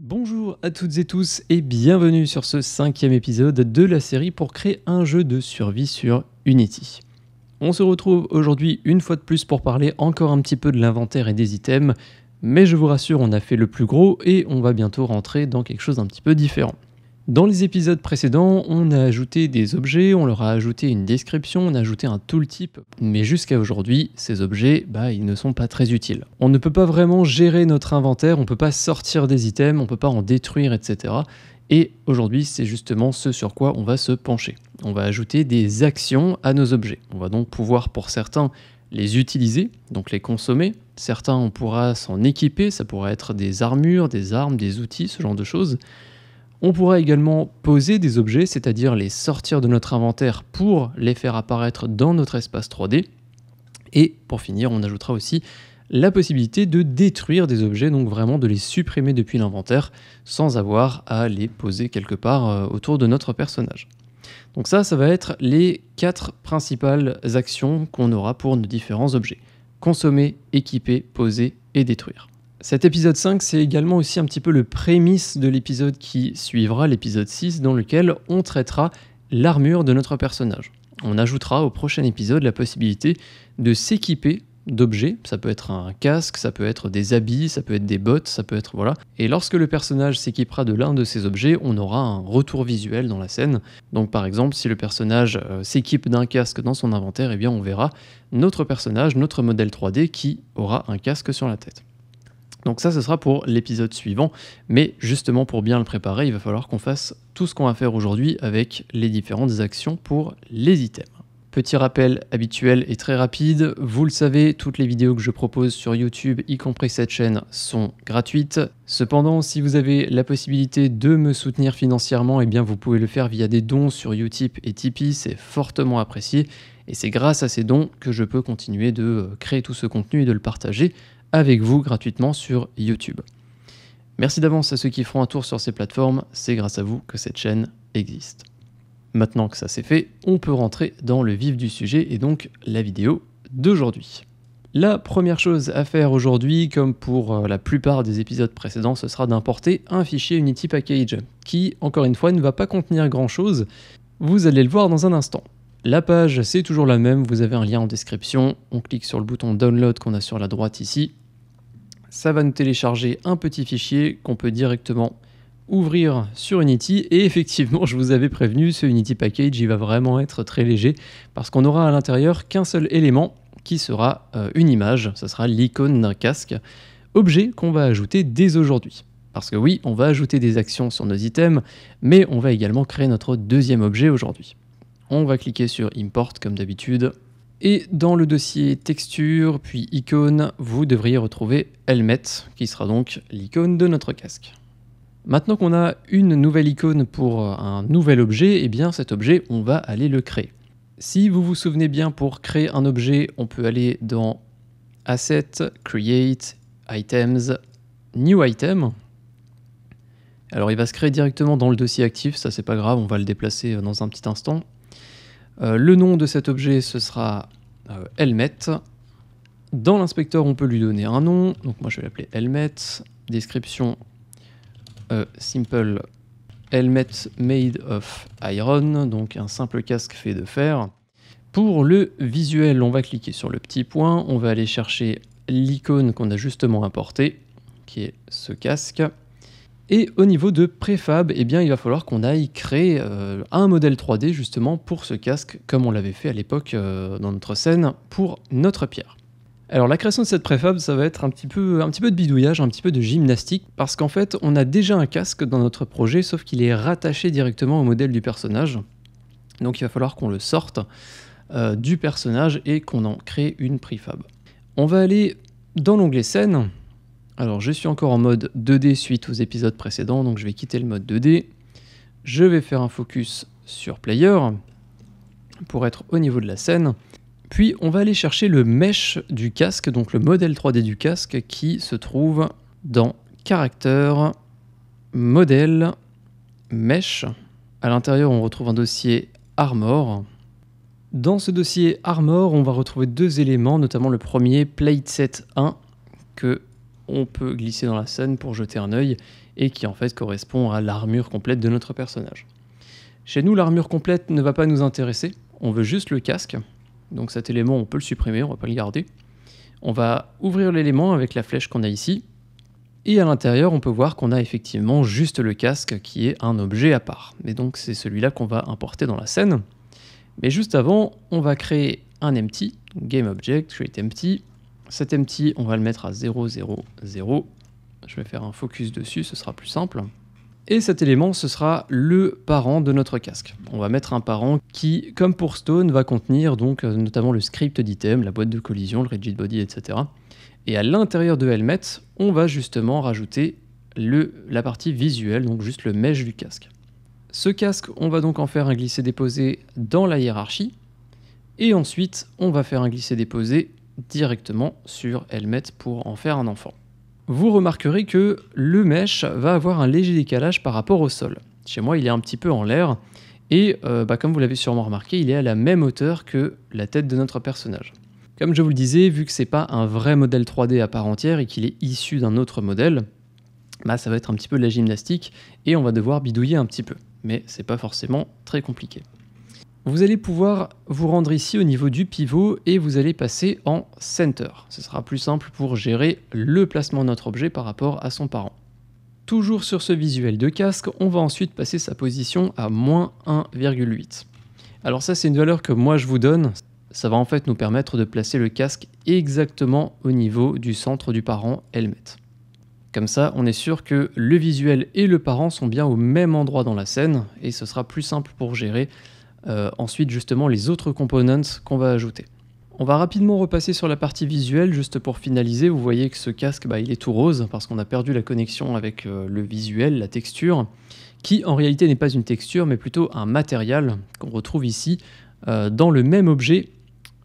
Bonjour à toutes et tous et bienvenue sur ce cinquième épisode de la série pour créer un jeu de survie sur Unity. On se retrouve aujourd'hui une fois de plus pour parler encore un petit peu de l'inventaire et des items, mais je vous rassure on a fait le plus gros et on va bientôt rentrer dans quelque chose d'un petit peu différent. Dans les épisodes précédents, on a ajouté des objets, on leur a ajouté une description, on a ajouté un tooltip, mais jusqu'à aujourd'hui, ces objets, bah, ils ne sont pas très utiles. On ne peut pas vraiment gérer notre inventaire, on ne peut pas sortir des items, on ne peut pas en détruire, etc. Et aujourd'hui, c'est justement ce sur quoi on va se pencher. On va ajouter des actions à nos objets. On va donc pouvoir, pour certains, les utiliser, donc les consommer. Certains, on pourra s'en équiper, ça pourrait être des armures, des armes, des outils, ce genre de choses. On pourra également poser des objets, c'est-à-dire les sortir de notre inventaire pour les faire apparaître dans notre espace 3D. Et pour finir, on ajoutera aussi la possibilité de détruire des objets, donc vraiment de les supprimer depuis l'inventaire sans avoir à les poser quelque part euh, autour de notre personnage. Donc ça, ça va être les quatre principales actions qu'on aura pour nos différents objets. Consommer, équiper, poser et détruire. Cet épisode 5, c'est également aussi un petit peu le prémisse de l'épisode qui suivra, l'épisode 6, dans lequel on traitera l'armure de notre personnage. On ajoutera au prochain épisode la possibilité de s'équiper d'objets, ça peut être un casque, ça peut être des habits, ça peut être des bottes, ça peut être voilà. Et lorsque le personnage s'équipera de l'un de ces objets, on aura un retour visuel dans la scène. Donc par exemple, si le personnage euh, s'équipe d'un casque dans son inventaire, eh bien on verra notre personnage, notre modèle 3D qui aura un casque sur la tête. Donc ça, ce sera pour l'épisode suivant. Mais justement, pour bien le préparer, il va falloir qu'on fasse tout ce qu'on va faire aujourd'hui avec les différentes actions pour les items. Petit rappel habituel et très rapide, vous le savez, toutes les vidéos que je propose sur YouTube, y compris cette chaîne, sont gratuites. Cependant, si vous avez la possibilité de me soutenir financièrement, et eh bien vous pouvez le faire via des dons sur Utip et Tipeee, c'est fortement apprécié. Et c'est grâce à ces dons que je peux continuer de euh, créer tout ce contenu et de le partager avec vous gratuitement sur YouTube. Merci d'avance à ceux qui feront un tour sur ces plateformes, c'est grâce à vous que cette chaîne existe. Maintenant que ça c'est fait, on peut rentrer dans le vif du sujet et donc la vidéo d'aujourd'hui. La première chose à faire aujourd'hui, comme pour euh, la plupart des épisodes précédents, ce sera d'importer un fichier Unity Package, qui, encore une fois, ne va pas contenir grand-chose, vous allez le voir dans un instant. La page, c'est toujours la même, vous avez un lien en description, on clique sur le bouton Download qu'on a sur la droite ici, ça va nous télécharger un petit fichier qu'on peut directement ouvrir sur Unity et effectivement je vous avais prévenu ce Unity Package il va vraiment être très léger parce qu'on aura à l'intérieur qu'un seul élément qui sera euh, une image, ça sera l'icône d'un casque, objet qu'on va ajouter dès aujourd'hui. Parce que oui, on va ajouter des actions sur nos items, mais on va également créer notre deuxième objet aujourd'hui on va cliquer sur Import comme d'habitude. Et dans le dossier texture puis icône, vous devriez retrouver Helmet, qui sera donc l'icône de notre casque. Maintenant qu'on a une nouvelle icône pour euh, un nouvel objet, et eh bien cet objet, on va aller le créer. Si vous vous souvenez bien, pour créer un objet, on peut aller dans Asset, Create, Items, New Item. Alors il va se créer directement dans le dossier actif, ça c'est pas grave, on va le déplacer euh, dans un petit instant. Euh, le nom de cet objet, ce sera euh, Helmet. Dans l'inspecteur, on peut lui donner un nom. Donc moi, je vais l'appeler Helmet. Description euh, simple Helmet made of iron, donc un simple casque fait de fer. Pour le visuel, on va cliquer sur le petit point. On va aller chercher l'icône qu'on a justement importée, qui est ce casque. Et au niveau de préfab, eh bien, il va falloir qu'on aille créer euh, un modèle 3D justement pour ce casque, comme on l'avait fait à l'époque euh, dans notre scène pour notre pierre. Alors la création de cette préfab, ça va être un petit peu, un petit peu de bidouillage, un petit peu de gymnastique, parce qu'en fait, on a déjà un casque dans notre projet, sauf qu'il est rattaché directement au modèle du personnage. Donc il va falloir qu'on le sorte euh, du personnage et qu'on en crée une préfab. On va aller dans l'onglet scène, alors je suis encore en mode 2D suite aux épisodes précédents, donc je vais quitter le mode 2D. Je vais faire un focus sur player pour être au niveau de la scène. Puis on va aller chercher le mesh du casque, donc le modèle 3D du casque qui se trouve dans caractère, modèle, mesh. À l'intérieur on retrouve un dossier armor. Dans ce dossier armor on va retrouver deux éléments, notamment le premier plate set 1 que on peut glisser dans la scène pour jeter un œil et qui en fait correspond à l'armure complète de notre personnage. Chez nous, l'armure complète ne va pas nous intéresser, on veut juste le casque. Donc cet élément, on peut le supprimer, on va pas le garder. On va ouvrir l'élément avec la flèche qu'on a ici. Et à l'intérieur, on peut voir qu'on a effectivement juste le casque qui est un objet à part. Mais donc c'est celui-là qu'on va importer dans la scène. Mais juste avant, on va créer un empty, GameObject, empty. Cet empty, on va le mettre à 0, 0, 0. Je vais faire un focus dessus, ce sera plus simple. Et cet élément, ce sera le parent de notre casque. On va mettre un parent qui, comme pour Stone, va contenir donc euh, notamment le script d'item, la boîte de collision, le rigid body, etc. Et à l'intérieur de Helmet, on va justement rajouter le, la partie visuelle, donc juste le mesh du casque. Ce casque, on va donc en faire un glisser-déposer dans la hiérarchie. Et ensuite, on va faire un glisser-déposer directement sur Helmet pour en faire un enfant. Vous remarquerez que le mesh va avoir un léger décalage par rapport au sol. Chez moi, il est un petit peu en l'air et euh, bah, comme vous l'avez sûrement remarqué, il est à la même hauteur que la tête de notre personnage. Comme je vous le disais, vu que c'est pas un vrai modèle 3D à part entière et qu'il est issu d'un autre modèle, bah, ça va être un petit peu de la gymnastique et on va devoir bidouiller un petit peu. Mais c'est pas forcément très compliqué. Vous allez pouvoir vous rendre ici au niveau du pivot et vous allez passer en center. Ce sera plus simple pour gérer le placement de notre objet par rapport à son parent. Toujours sur ce visuel de casque, on va ensuite passer sa position à moins 1,8. Alors ça c'est une valeur que moi je vous donne, ça va en fait nous permettre de placer le casque exactement au niveau du centre du parent helmet. Comme ça, on est sûr que le visuel et le parent sont bien au même endroit dans la scène et ce sera plus simple pour gérer euh, ensuite justement les autres components qu'on va ajouter. On va rapidement repasser sur la partie visuelle juste pour finaliser. Vous voyez que ce casque bah, il est tout rose parce qu'on a perdu la connexion avec euh, le visuel, la texture, qui en réalité n'est pas une texture mais plutôt un matériel qu'on retrouve ici euh, dans le même objet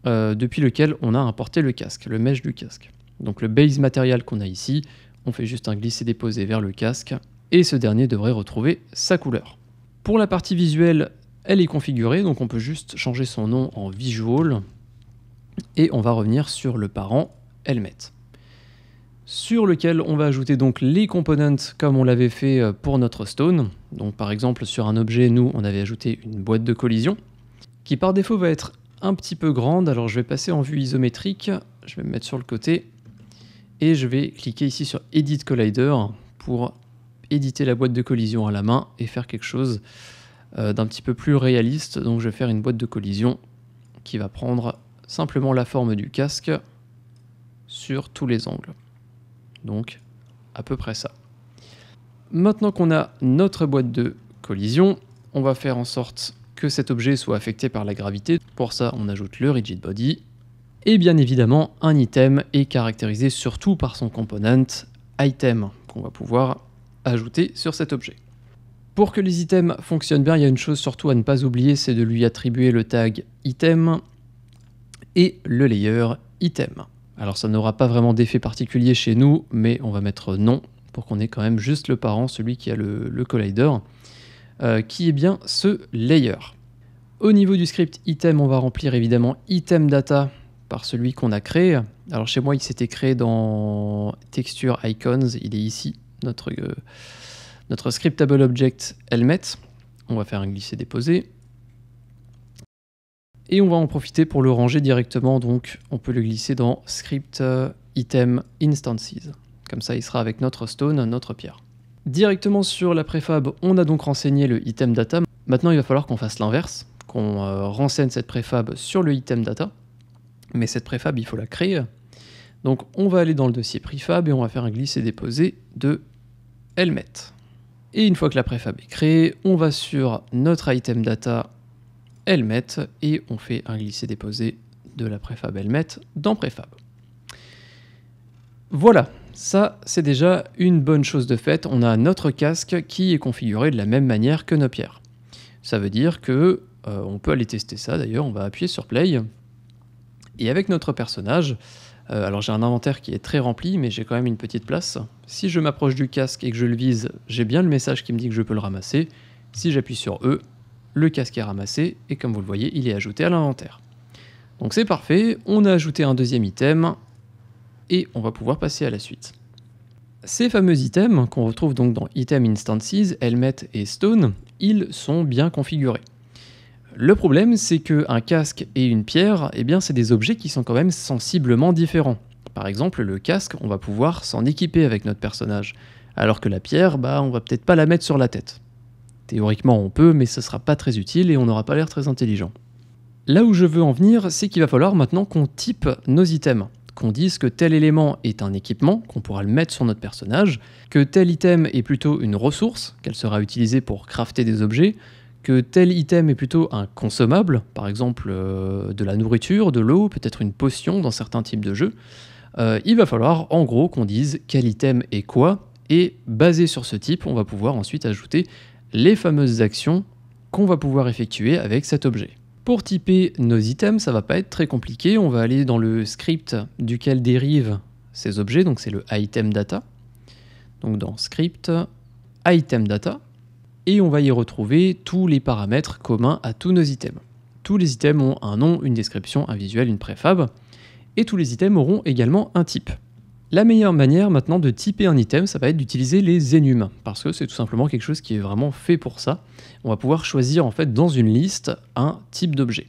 depuis lequel on a importé le casque, le mesh du casque. Donc le base matériel qu'on a ici, on fait juste un glisser-déposer vers le casque et ce dernier devrait retrouver sa couleur. Pour la partie visuelle, elle est configurée, donc on peut juste changer son nom en visual et on va revenir sur le parent helmet sur lequel on va ajouter donc les components comme on l'avait fait euh, pour notre stone. Donc par exemple sur un objet, nous on avait ajouté une boîte de collision qui par défaut va être un petit peu grande. Alors je vais passer en vue isométrique, je vais me mettre sur le côté et je vais cliquer ici sur Edit Collider pour éditer la boîte de collision à la main et faire quelque chose euh, d'un petit peu plus réaliste. Donc je vais faire une boîte de collision qui va prendre simplement la forme du casque sur tous les angles. Donc à peu près ça. Maintenant qu'on a notre boîte de collision, on va faire en sorte que cet objet soit affecté par la gravité. Pour ça, on ajoute le rigid body. Et bien évidemment, un item est caractérisé surtout par son component item qu'on va pouvoir ajouter sur cet objet. Pour que les items fonctionnent bien, il y a une chose surtout à ne pas oublier, c'est de lui attribuer le tag item et le layer item. Alors ça n'aura pas vraiment d'effet particulier chez nous, mais on va mettre non pour qu'on ait quand même juste le parent, celui qui a le, collider, euh, qui est bien ce layer. Au niveau du script item, on va remplir évidemment item data par celui qu'on a créé. Alors chez moi, il s'était créé dans texture icons, il est ici, notre, euh, notre scriptable object helmet. On va faire un glisser-déposer. Et on va en profiter pour le ranger directement, donc on peut le glisser dans script euh, item instances. Comme ça, il sera avec notre stone, notre pierre. Directement sur la préfab, on a donc renseigné le item data. Maintenant, il va falloir qu'on fasse l'inverse, qu'on euh, renseigne cette préfab sur le item data. Mais cette préfab, il faut la créer. Donc on va aller dans le dossier préfab et on va faire un glisser-déposer de helmet. Et une fois que la préfab est créée, on va sur notre item data Helmet et on fait un glisser-déposer de la préfab Helmet dans préfab. Voilà, ça c'est déjà une bonne chose de faite, on a notre casque qui est configuré de la même manière que nos pierres. Ça veut dire que, euh, on peut aller tester ça d'ailleurs, on va appuyer sur play, et avec notre personnage, euh, alors j'ai un inventaire qui est très rempli, mais j'ai quand même une petite place. Si je m'approche du casque et que je le vise, j'ai bien le message qui me dit que je peux le ramasser. Si j'appuie sur E, le casque est ramassé et comme vous le voyez, il est ajouté à l'inventaire. Donc c'est parfait, on a ajouté un deuxième item et on va pouvoir passer à la suite. Ces fameux items, qu'on retrouve donc dans Item Instances, Helmet et Stone, ils sont bien configurés. Le problème, c'est qu'un casque et une pierre, eh bien, c'est des objets qui sont quand même sensiblement différents. Par exemple, le casque, on va pouvoir s'en équiper avec notre personnage, alors que la pierre, bah, on va peut-être pas la mettre sur la tête. Théoriquement, on peut, mais ce sera pas très utile et on n'aura pas l'air très intelligent. Là où je veux en venir, c'est qu'il va falloir maintenant qu'on type nos items, qu'on dise que tel élément est un équipement, qu'on pourra le mettre sur notre personnage, que tel item est plutôt une ressource, qu'elle sera utilisée pour crafter des objets, que tel item est plutôt un consommable, par exemple euh, de la nourriture, de l'eau, peut-être une potion dans certains types de jeux, euh, il va falloir en gros qu'on dise quel item est quoi, et basé sur ce type, on va pouvoir ensuite ajouter les fameuses actions qu'on va pouvoir effectuer avec cet objet. Pour typer nos items, ça va pas être très compliqué, on va aller dans le script duquel dérivent ces objets, donc c'est le item data. Donc dans script item data, et on va y retrouver tous les paramètres communs à tous nos items. Tous les items ont un nom, une description, un visuel, une préfab, et tous les items auront également un type. La meilleure manière maintenant de typer un item, ça va être d'utiliser les énumes, parce que c'est tout simplement quelque chose qui est vraiment fait pour ça. On va pouvoir choisir en fait dans une liste un type d'objet.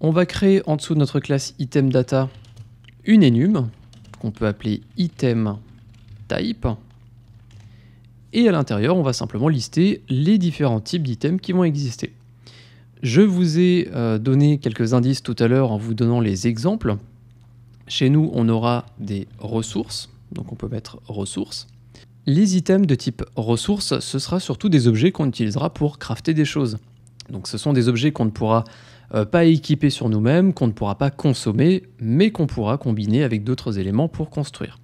On va créer en dessous de notre classe itemData une enum qu'on peut appeler itemType. type et à l'intérieur, on va simplement lister les différents types d'items qui vont exister. Je vous ai euh, donné quelques indices tout à l'heure en vous donnant les exemples. Chez nous, on aura des ressources, donc on peut mettre ressources. Les items de type ressources, ce sera surtout des objets qu'on utilisera pour crafter des choses. Donc ce sont des objets qu'on ne pourra euh, pas équiper sur nous-mêmes, qu'on ne pourra pas consommer, mais qu'on pourra combiner avec d'autres éléments pour construire.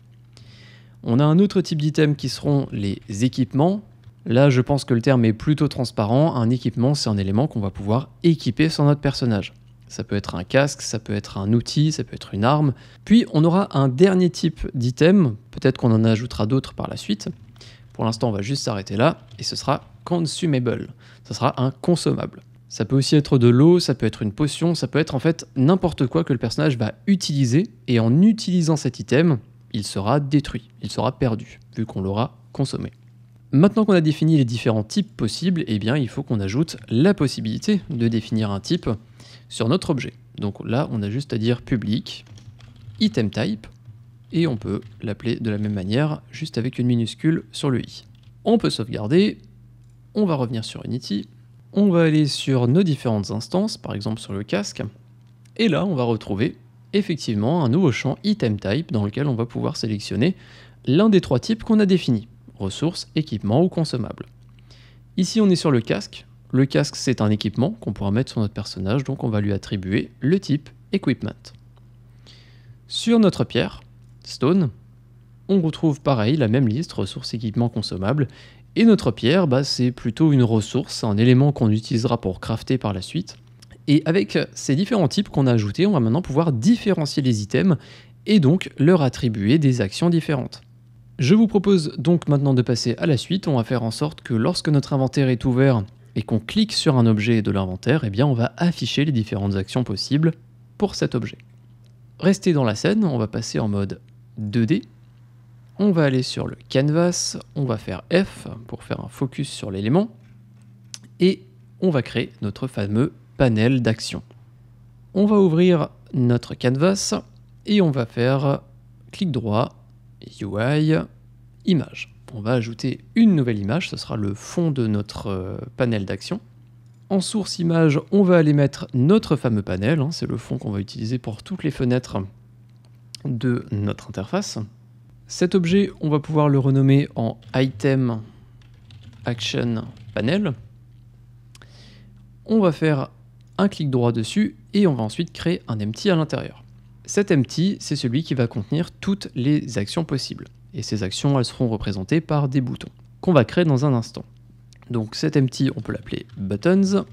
On a un autre type d'item qui seront les équipements. Là, je pense que le terme est plutôt transparent. Un équipement, c'est un élément qu'on va pouvoir équiper sur notre personnage. Ça peut être un casque, ça peut être un outil, ça peut être une arme. Puis on aura un dernier type d'item, peut-être qu'on en ajoutera d'autres par la suite. Pour l'instant, on va juste s'arrêter là, et ce sera consumable. Ça sera un consommable. Ça peut aussi être de l'eau, ça peut être une potion, ça peut être en fait n'importe quoi que le personnage va utiliser, et en utilisant cet item, il sera détruit, il sera perdu, vu qu'on l'aura consommé. Maintenant qu'on a défini les différents types possibles, eh bien, il faut qu'on ajoute la possibilité de définir un type sur notre objet. Donc là, on a juste à dire public, item type, et on peut l'appeler de la même manière, juste avec une minuscule sur le i. On peut sauvegarder, on va revenir sur Unity, on va aller sur nos différentes instances, par exemple sur le casque, et là, on va retrouver effectivement un nouveau champ item type dans lequel on va pouvoir sélectionner l'un des trois types qu'on a définis, ressources, équipements ou consommables. Ici on est sur le casque, le casque c'est un équipement qu'on pourra mettre sur notre personnage donc on va lui attribuer le type equipment. Sur notre pierre, stone, on retrouve pareil la même liste ressources, équipements, consommables et notre pierre bah, c'est plutôt une ressource, un élément qu'on utilisera pour crafter par la suite et avec ces différents types qu'on a ajoutés, on va maintenant pouvoir différencier les items et donc leur attribuer des actions différentes. Je vous propose donc maintenant de passer à la suite. On va faire en sorte que lorsque notre inventaire est ouvert et qu'on clique sur un objet de l'inventaire, eh bien on va afficher les différentes actions possibles pour cet objet. Rester dans la scène, on va passer en mode 2D. On va aller sur le canvas, on va faire F pour faire un focus sur l'élément et on va créer notre fameux panel d'action On va ouvrir notre canvas et on va faire clic droit, UI, image. On va ajouter une nouvelle image, ce sera le fond de notre euh, panel d'action. En source image, on va aller mettre notre fameux panel, hein, c'est le fond qu'on va utiliser pour toutes les fenêtres de notre interface. Cet objet, on va pouvoir le renommer en item action panel. On va faire un clic droit dessus et on va ensuite créer un empty à l'intérieur. Cet empty, c'est celui qui va contenir toutes les actions possibles. Et ces actions, elles seront représentées par des boutons qu'on va créer dans un instant. Donc cet empty, on peut l'appeler buttons.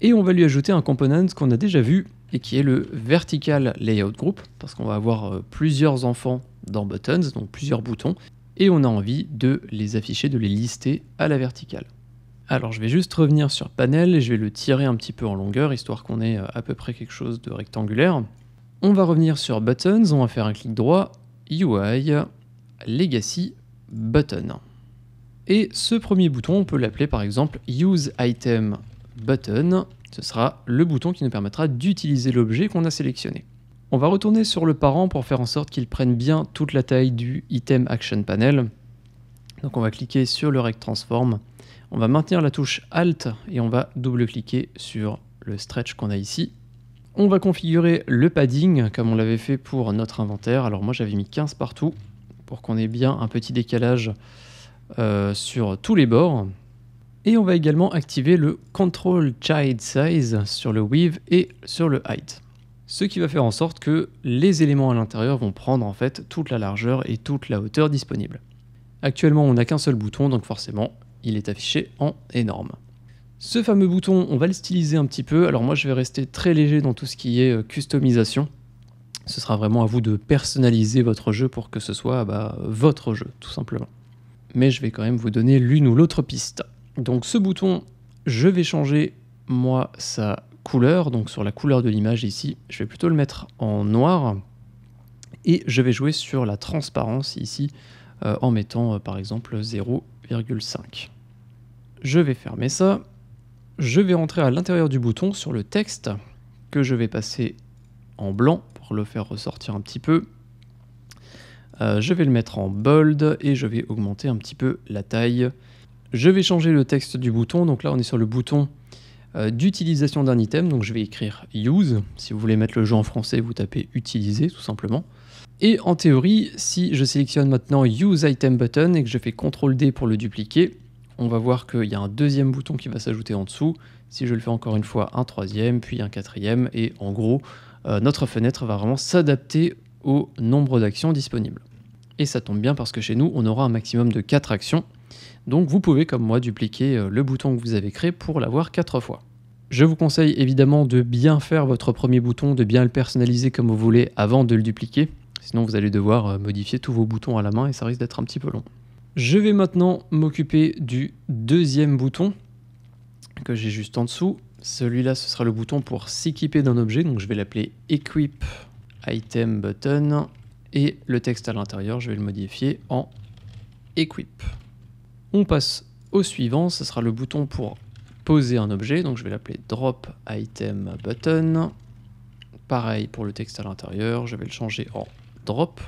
Et on va lui ajouter un component qu'on a déjà vu et qui est le vertical layout group, parce qu'on va avoir euh, plusieurs enfants dans buttons, donc plusieurs boutons, et on a envie de les afficher, de les lister à la verticale. Alors je vais juste revenir sur panel et je vais le tirer un petit peu en longueur, histoire qu'on ait euh, à peu près quelque chose de rectangulaire. On va revenir sur buttons, on va faire un clic droit, UI, legacy, button. Et ce premier bouton, on peut l'appeler par exemple use item button. Ce sera le bouton qui nous permettra d'utiliser l'objet qu'on a sélectionné. On va retourner sur le parent pour faire en sorte qu'il prenne bien toute la taille du item action panel. Donc on va cliquer sur le rect transform on va maintenir la touche Alt et on va double-cliquer sur le stretch qu'on a ici. On va configurer le padding comme on l'avait fait pour notre inventaire. Alors moi j'avais mis 15 partout pour qu'on ait bien un petit décalage euh, sur tous les bords. Et on va également activer le Control Child Size sur le Weave et sur le Height. Ce qui va faire en sorte que les éléments à l'intérieur vont prendre en fait toute la largeur et toute la hauteur disponible. Actuellement on n'a qu'un seul bouton donc forcément il est affiché en énorme. Ce fameux bouton, on va le styliser un petit peu. Alors moi, je vais rester très léger dans tout ce qui est euh, customisation. Ce sera vraiment à vous de personnaliser votre jeu pour que ce soit bah, votre jeu, tout simplement. Mais je vais quand même vous donner l'une ou l'autre piste. Donc ce bouton, je vais changer, moi, sa couleur. Donc sur la couleur de l'image ici, je vais plutôt le mettre en noir. Et je vais jouer sur la transparence ici, euh, en mettant euh, par exemple 0 je vais fermer ça. Je vais rentrer à l'intérieur du bouton sur le texte que je vais passer en blanc pour le faire ressortir un petit peu. Euh, je vais le mettre en bold et je vais augmenter un petit peu la taille. Je vais changer le texte du bouton. Donc là, on est sur le bouton euh, d'utilisation d'un item. Donc je vais écrire use. Si vous voulez mettre le jeu en français, vous tapez utiliser tout simplement. Et en théorie, si je sélectionne maintenant Use Item Button et que je fais CTRL D pour le dupliquer, on va voir qu'il y a un deuxième bouton qui va s'ajouter en dessous. Si je le fais encore une fois, un troisième, puis un quatrième, et en gros, euh, notre fenêtre va vraiment s'adapter au nombre d'actions disponibles. Et ça tombe bien parce que chez nous, on aura un maximum de 4 actions. Donc vous pouvez, comme moi, dupliquer euh, le bouton que vous avez créé pour l'avoir 4 fois. Je vous conseille évidemment de bien faire votre premier bouton, de bien le personnaliser comme vous voulez avant de le dupliquer. Sinon, vous allez devoir euh, modifier tous vos boutons à la main et ça risque d'être un petit peu long. Je vais maintenant m'occuper du deuxième bouton que j'ai juste en dessous. Celui-là, ce sera le bouton pour s'équiper d'un objet. Donc je vais l'appeler Equip Item Button. Et le texte à l'intérieur, je vais le modifier en Equip. On passe au suivant. Ce sera le bouton pour poser un objet. Donc je vais l'appeler Drop Item Button. Pareil pour le texte à l'intérieur. Je vais le changer en drop.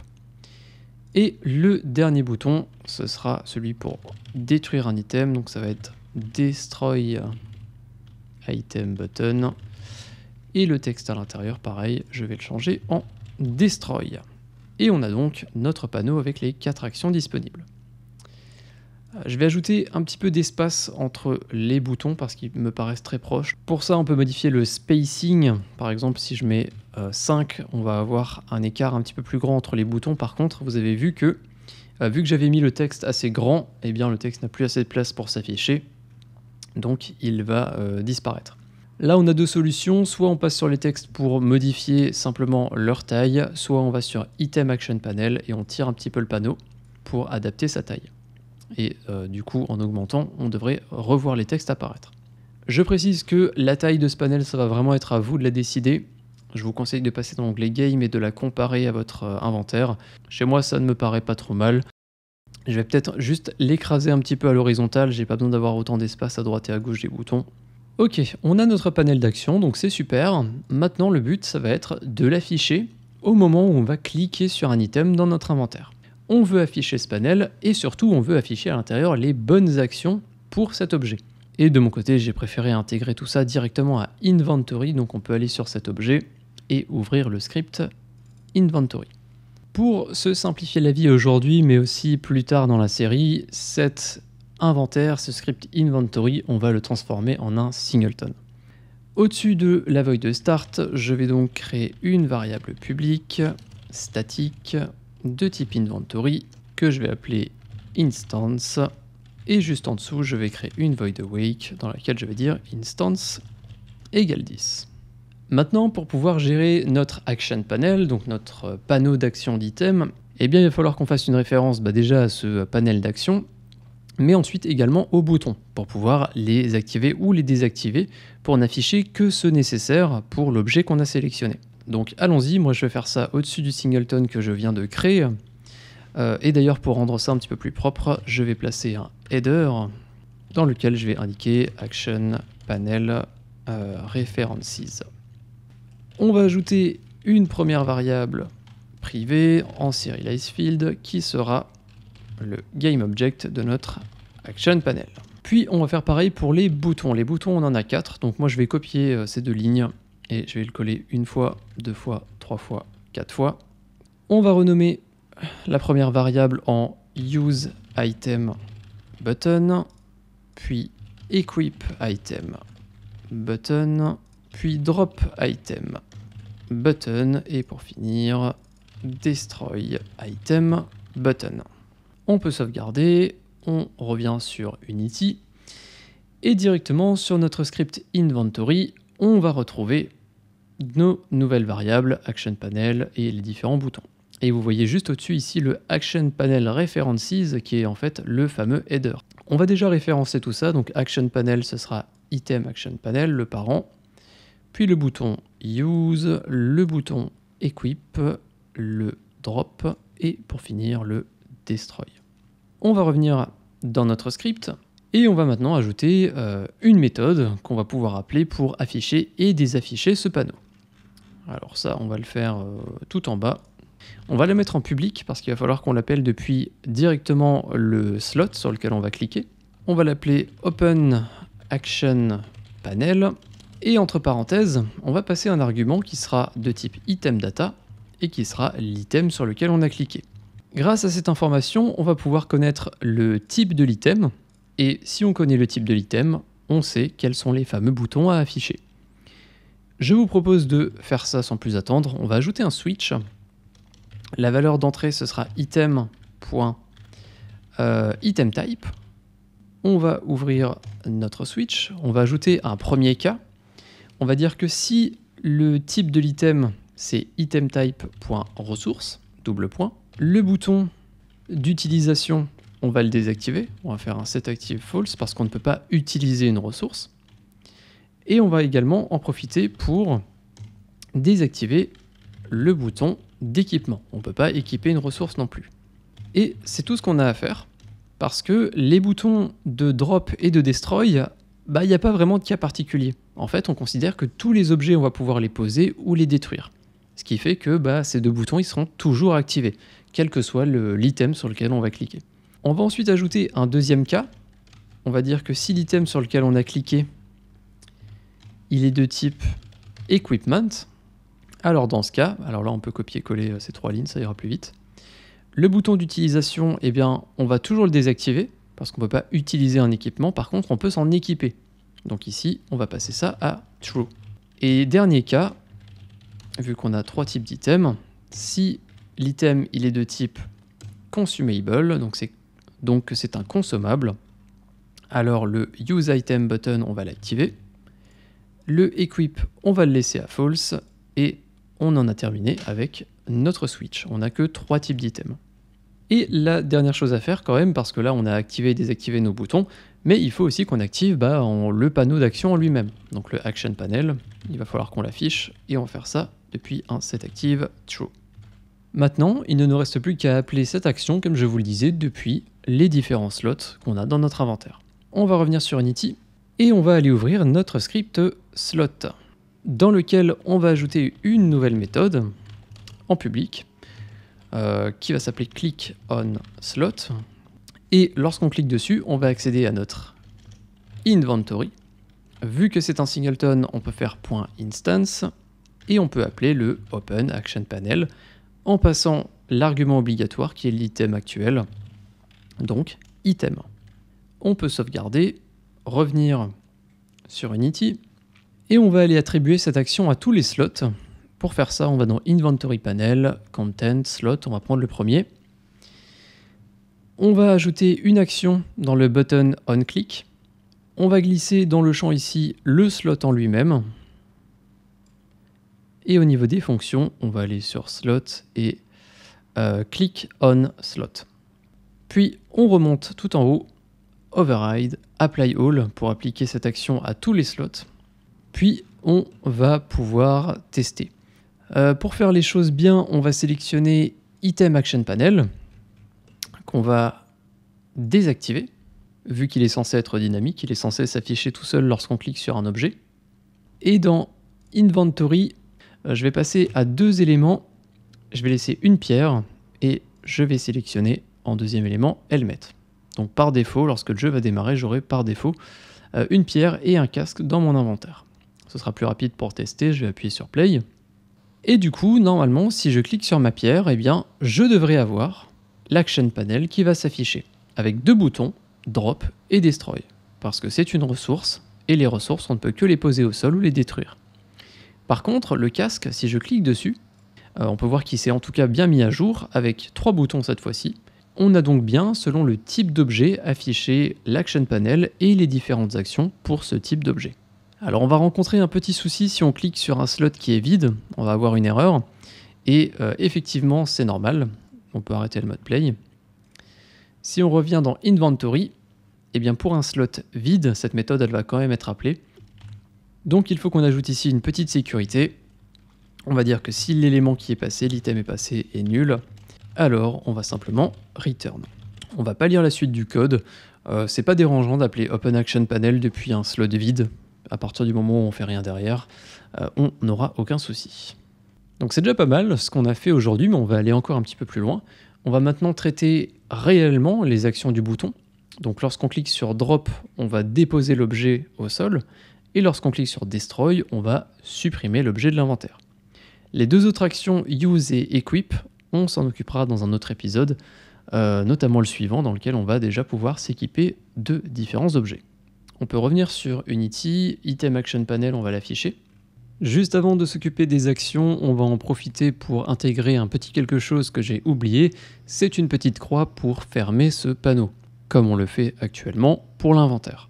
Et le dernier bouton, ce sera celui pour détruire un item. Donc ça va être destroy item button. Et le texte à l'intérieur, pareil, je vais le changer en destroy. Et on a donc notre panneau avec les quatre actions disponibles. Je vais ajouter un petit peu d'espace entre les boutons parce qu'ils me paraissent très proches. Pour ça, on peut modifier le spacing. Par exemple, si je mets 5, euh, on va avoir un écart un petit peu plus grand entre les boutons. Par contre, vous avez vu que, euh, vu que j'avais mis le texte assez grand, eh bien, le texte n'a plus assez de place pour s'afficher. Donc, il va euh, disparaître. Là, on a deux solutions. Soit on passe sur les textes pour modifier simplement leur taille, soit on va sur Item Action Panel et on tire un petit peu le panneau pour adapter sa taille et euh, du coup en augmentant, on devrait revoir les textes apparaître. Je précise que la taille de ce panel, ça va vraiment être à vous de la décider. Je vous conseille de passer dans l'onglet Game et de la comparer à votre euh, inventaire. Chez moi, ça ne me paraît pas trop mal. Je vais peut-être juste l'écraser un petit peu à l'horizontale, j'ai pas besoin d'avoir autant d'espace à droite et à gauche des boutons. Ok, on a notre panel d'action, donc c'est super. Maintenant, le but, ça va être de l'afficher au moment où on va cliquer sur un item dans notre inventaire on veut afficher ce panel et surtout on veut afficher à l'intérieur les bonnes actions pour cet objet. Et de mon côté, j'ai préféré intégrer tout ça directement à Inventory, donc on peut aller sur cet objet et ouvrir le script Inventory. Pour se simplifier la vie aujourd'hui, mais aussi plus tard dans la série, cet inventaire, ce script Inventory, on va le transformer en un singleton. Au-dessus de la voie de start, je vais donc créer une variable publique statique de type inventory que je vais appeler instance. Et juste en dessous, je vais créer une void awake dans laquelle je vais dire instance égale 10. Maintenant, pour pouvoir gérer notre action panel, donc notre panneau d'action d'item, eh bien, il va falloir qu'on fasse une référence bah, déjà à ce panel d'action, mais ensuite également aux boutons pour pouvoir les activer ou les désactiver pour n'afficher que ce nécessaire pour l'objet qu'on a sélectionné. Donc allons-y, moi je vais faire ça au-dessus du singleton que je viens de créer. Euh, et d'ailleurs pour rendre ça un petit peu plus propre, je vais placer un header dans lequel je vais indiquer action panel euh, references. On va ajouter une première variable privée en serialize field qui sera le GameObject de notre action panel. Puis on va faire pareil pour les boutons. Les boutons on en a quatre, donc moi je vais copier euh, ces deux lignes et je vais le coller une fois, deux fois, trois fois, quatre fois. On va renommer la première variable en useItemButton, puis equipItemButton, puis dropItemButton, et pour finir destroyItemButton. On peut sauvegarder, on revient sur Unity, et directement sur notre script inventory, on va retrouver nos nouvelles variables, action panel et les différents boutons. Et vous voyez juste au-dessus ici le action panel references qui est en fait le fameux header. On va déjà référencer tout ça, donc action panel ce sera item action panel, le parent, puis le bouton use, le bouton equip, le drop et pour finir le destroy. On va revenir dans notre script et on va maintenant ajouter euh, une méthode qu'on va pouvoir appeler pour afficher et désafficher ce panneau. Alors ça, on va le faire euh, tout en bas. On va le mettre en public parce qu'il va falloir qu'on l'appelle depuis directement le slot sur lequel on va cliquer. On va l'appeler Open Action Panel. Et entre parenthèses, on va passer un argument qui sera de type item data et qui sera l'item sur lequel on a cliqué. Grâce à cette information, on va pouvoir connaître le type de l'item. Et si on connaît le type de l'item, on sait quels sont les fameux boutons à afficher. Je vous propose de faire ça sans plus attendre. On va ajouter un switch. La valeur d'entrée, ce sera item. Euh, on va ouvrir notre switch. On va ajouter un premier cas. On va dire que si le type de l'item, c'est itemType.resource, double point, le bouton d'utilisation, on va le désactiver. On va faire un setActiveFalse parce qu'on ne peut pas utiliser une ressource. Et on va également en profiter pour désactiver le bouton d'équipement. On ne peut pas équiper une ressource non plus. Et c'est tout ce qu'on a à faire, parce que les boutons de drop et de destroy, bah il n'y a pas vraiment de cas particulier. En fait, on considère que tous les objets, on va pouvoir les poser ou les détruire. Ce qui fait que bah, ces deux boutons, ils seront toujours activés, quel que soit l'item sur lequel on va cliquer. On va ensuite ajouter un deuxième cas. On va dire que si l'item sur lequel on a cliqué il est de type equipment. Alors dans ce cas, alors là on peut copier-coller euh, ces trois lignes, ça ira plus vite. Le bouton d'utilisation, eh bien on va toujours le désactiver parce qu'on ne peut pas utiliser un équipement, par contre on peut s'en équiper. Donc ici, on va passer ça à true. Et dernier cas, vu qu'on a trois types d'items, si l'item il est de type consumable, donc c'est donc c'est un consommable, alors le use item button on va l'activer. Le equip, on va le laisser à false et on en a terminé avec notre switch. On n'a que trois types d'items. Et la dernière chose à faire quand même, parce que là on a activé et désactivé nos boutons, mais il faut aussi qu'on active bah, le panneau d'action en lui-même. Donc le action panel, il va falloir qu'on l'affiche et on va faire ça depuis un set active true. Maintenant, il ne nous reste plus qu'à appeler cette action, comme je vous le disais, depuis les différents slots qu'on a dans notre inventaire. On va revenir sur Unity et on va aller ouvrir notre script slot, dans lequel on va ajouter une nouvelle méthode en public, euh, qui va s'appeler click on slot. Et lorsqu'on clique dessus, on va accéder à notre inventory. Vu que c'est un singleton, on peut faire .instance et on peut appeler le open action panel en passant l'argument obligatoire qui est l'item actuel, donc item. On peut sauvegarder revenir sur Unity et on va aller attribuer cette action à tous les slots. Pour faire ça, on va dans Inventory Panel, Content, Slot, on va prendre le premier. On va ajouter une action dans le button on click. On va glisser dans le champ ici le slot en lui-même. Et au niveau des fonctions, on va aller sur slot et euh, click on slot. Puis on remonte tout en haut override apply all pour appliquer cette action à tous les slots. Puis on va pouvoir tester. Euh, pour faire les choses bien, on va sélectionner item action panel qu'on va désactiver. Vu qu'il est censé être dynamique, il est censé s'afficher tout seul lorsqu'on clique sur un objet. Et dans inventory, euh, je vais passer à deux éléments. Je vais laisser une pierre et je vais sélectionner en deuxième élément helmet. Donc par défaut, lorsque le jeu va démarrer, j'aurai par défaut euh, une pierre et un casque dans mon inventaire. Ce sera plus rapide pour tester, je vais appuyer sur play. Et du coup, normalement, si je clique sur ma pierre, eh bien, je devrais avoir l'action panel qui va s'afficher avec deux boutons, drop et destroy, parce que c'est une ressource et les ressources, on ne peut que les poser au sol ou les détruire. Par contre, le casque, si je clique dessus, euh, on peut voir qu'il s'est en tout cas bien mis à jour avec trois boutons cette fois-ci. On a donc bien, selon le type d'objet, affiché l'action panel et les différentes actions pour ce type d'objet. Alors on va rencontrer un petit souci si on clique sur un slot qui est vide, on va avoir une erreur, et euh, effectivement c'est normal, on peut arrêter le mode play. Si on revient dans inventory, et eh bien pour un slot vide, cette méthode elle va quand même être appelée. Donc il faut qu'on ajoute ici une petite sécurité. On va dire que si l'élément qui est passé, l'item est passé, est nul, alors on va simplement return. On va pas lire la suite du code. Euh, c'est pas dérangeant d'appeler Open Action Panel depuis un slot vide. À partir du moment où on fait rien derrière, euh, on n'aura aucun souci. Donc c'est déjà pas mal ce qu'on a fait aujourd'hui, mais on va aller encore un petit peu plus loin. On va maintenant traiter réellement les actions du bouton. Donc lorsqu'on clique sur drop, on va déposer l'objet au sol, et lorsqu'on clique sur destroy, on va supprimer l'objet de l'inventaire. Les deux autres actions use et equip on s'en occupera dans un autre épisode, euh, notamment le suivant dans lequel on va déjà pouvoir s'équiper de différents objets. On peut revenir sur Unity, Item Action Panel, on va l'afficher. Juste avant de s'occuper des actions, on va en profiter pour intégrer un petit quelque chose que j'ai oublié, c'est une petite croix pour fermer ce panneau, comme on le fait actuellement pour l'inventaire.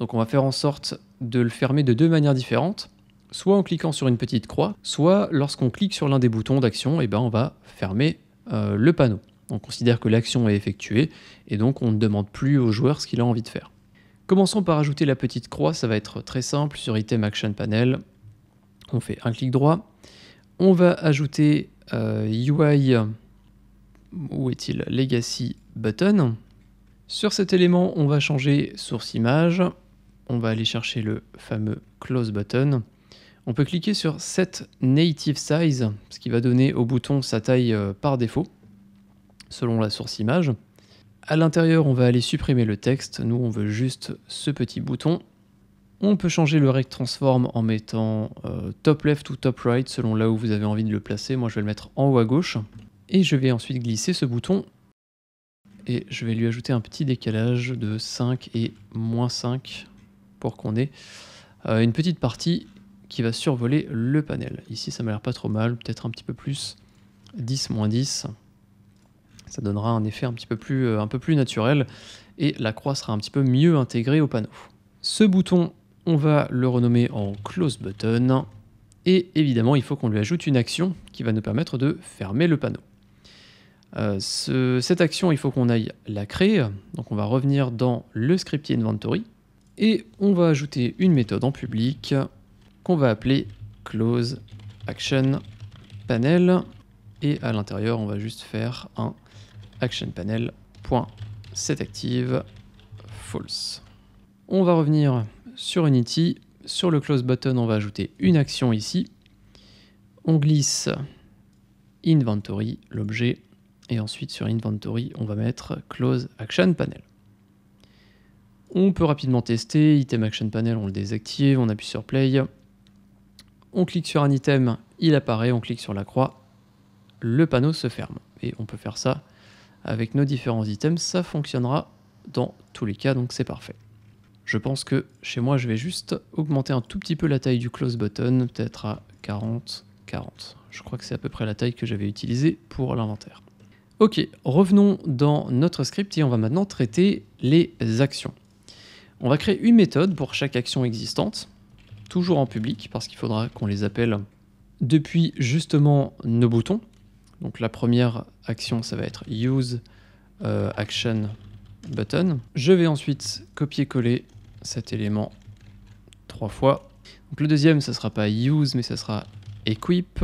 Donc on va faire en sorte de le fermer de deux manières différentes soit en cliquant sur une petite croix, soit lorsqu'on clique sur l'un des boutons d'action, et eh ben on va fermer euh, le panneau. On considère que l'action est effectuée et donc on ne demande plus au joueur ce qu'il a envie de faire. Commençons par ajouter la petite croix, ça va être très simple sur Item Action Panel. On fait un clic droit. On va ajouter UI, euh, où est-il Legacy Button. Sur cet élément, on va changer source image. On va aller chercher le fameux close button on peut cliquer sur Set Native Size, ce qui va donner au bouton sa taille euh, par défaut, selon la source image. À l'intérieur, on va aller supprimer le texte. Nous, on veut juste ce petit bouton. On peut changer le rect transform en mettant euh, top left ou top right selon là où vous avez envie de le placer. Moi, je vais le mettre en haut à gauche. Et je vais ensuite glisser ce bouton. Et je vais lui ajouter un petit décalage de 5 et moins 5 pour qu'on ait euh, une petite partie qui va survoler le panel. Ici, ça m'a l'air pas trop mal, peut-être un petit peu plus 10 moins 10. Ça donnera un effet un petit peu plus, euh, un peu plus naturel et la croix sera un petit peu mieux intégrée au panneau. Ce bouton, on va le renommer en close button et évidemment, il faut qu'on lui ajoute une action qui va nous permettre de fermer le panneau. Euh, cette action, il faut qu'on aille la créer. Donc on va revenir dans le Script inventory et on va ajouter une méthode en public qu'on va appeler close action panel. Et à l'intérieur, on va juste faire un action panel false. On va revenir sur Unity. Sur le close button, on va ajouter une action ici. On glisse inventory, l'objet, et ensuite sur inventory, on va mettre close action panel. On peut rapidement tester, item action panel, on le désactive, on appuie sur play, on clique sur un item, il apparaît, on clique sur la croix, le panneau se ferme. Et on peut faire ça avec nos différents items, ça fonctionnera dans tous les cas, donc c'est parfait. Je pense que chez moi, je vais juste augmenter un tout petit peu la taille du close button, peut-être à 40, 40. Je crois que c'est à peu près la taille que j'avais utilisée pour l'inventaire. Ok, revenons dans notre script et on va maintenant traiter les actions. On va créer une méthode pour chaque action existante toujours en public, parce qu'il faudra qu'on les appelle depuis justement nos boutons. Donc la première action, ça va être Use euh, Action Button. Je vais ensuite copier-coller cet élément trois fois. Donc le deuxième, ça sera pas Use, mais ça sera Equip.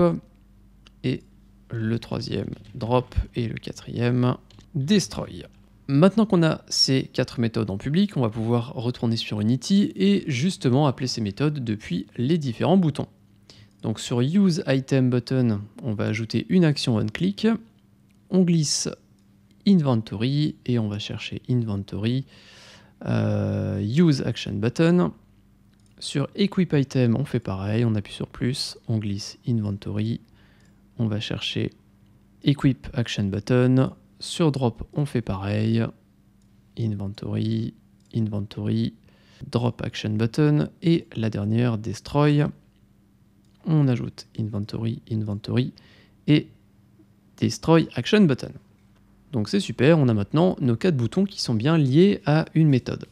Et le troisième, Drop. Et le quatrième, Destroy. Maintenant qu'on a ces quatre méthodes en public, on va pouvoir retourner sur Unity et justement appeler ces méthodes depuis les différents boutons. Donc sur Use Item Button, on va ajouter une action click ». On glisse Inventory et on va chercher Inventory. Euh, use Action Button. Sur Equip Item, on fait pareil, on appuie sur plus, on glisse Inventory. On va chercher Equip Action Button. Sur drop, on fait pareil. Inventory, inventory, drop action button. Et la dernière, destroy. On ajoute inventory, inventory et destroy action button. Donc c'est super, on a maintenant nos quatre boutons qui sont bien liés à une méthode.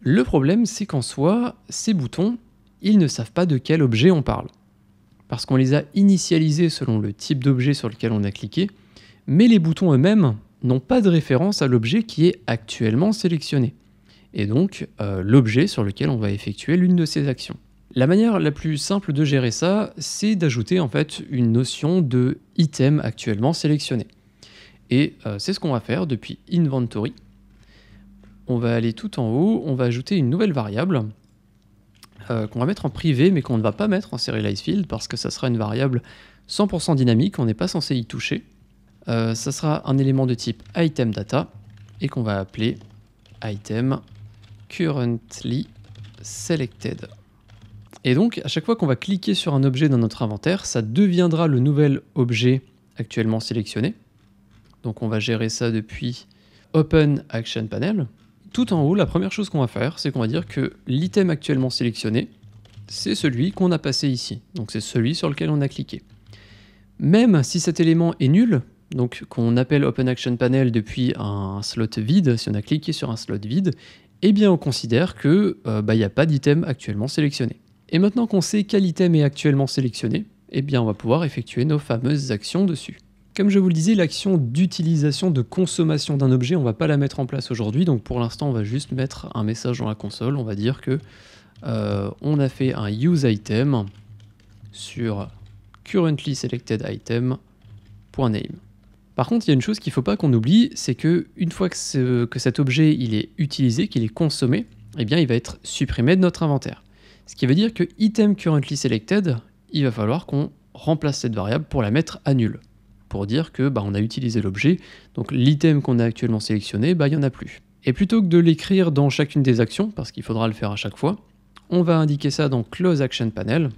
Le problème, c'est qu'en soi, ces boutons, ils ne savent pas de quel objet on parle. Parce qu'on les a initialisés selon le type d'objet sur lequel on a cliqué, mais les boutons eux-mêmes n'ont pas de référence à l'objet qui est actuellement sélectionné, et donc euh, l'objet sur lequel on va effectuer l'une de ces actions. La manière la plus simple de gérer ça, c'est d'ajouter en fait une notion de item actuellement sélectionné. Et euh, c'est ce qu'on va faire depuis inventory. On va aller tout en haut, on va ajouter une nouvelle variable euh, qu'on va mettre en privé mais qu'on ne va pas mettre en serialize field parce que ça sera une variable 100% dynamique, on n'est pas censé y toucher. Euh, ça sera un élément de type item data et qu'on va appeler item currently selected. Et donc, à chaque fois qu'on va cliquer sur un objet dans notre inventaire, ça deviendra le nouvel objet actuellement sélectionné. Donc on va gérer ça depuis Open Action Panel. Tout en haut, la première chose qu'on va faire, c'est qu'on va dire que l'item actuellement sélectionné, c'est celui qu'on a passé ici. Donc c'est celui sur lequel on a cliqué. Même si cet élément est nul, donc qu'on appelle Open Action Panel depuis un slot vide, si on a cliqué sur un slot vide, eh bien on considère que euh, bah, il n'y a pas d'item actuellement sélectionné. Et maintenant qu'on sait quel item est actuellement sélectionné, eh bien on va pouvoir effectuer nos fameuses actions dessus. Comme je vous le disais, l'action d'utilisation, de consommation d'un objet, on ne va pas la mettre en place aujourd'hui, donc pour l'instant on va juste mettre un message dans la console, on va dire que euh, on a fait un use item sur currently selected item.name. Par contre, il y a une chose qu'il ne faut pas qu'on oublie, c'est que une fois que, cet objet il est utilisé, qu'il est consommé, eh bien, il va être supprimé de notre inventaire. Ce qui veut dire que item currently selected, il va falloir qu'on remplace cette variable pour la mettre à nul, pour dire que bah, on a utilisé l'objet, donc l'item qu'on a actuellement sélectionné, bah, il n'y en a plus. Et plutôt que de l'écrire dans chacune des actions, parce qu'il faudra le faire à chaque fois, on va indiquer ça dans close action panel,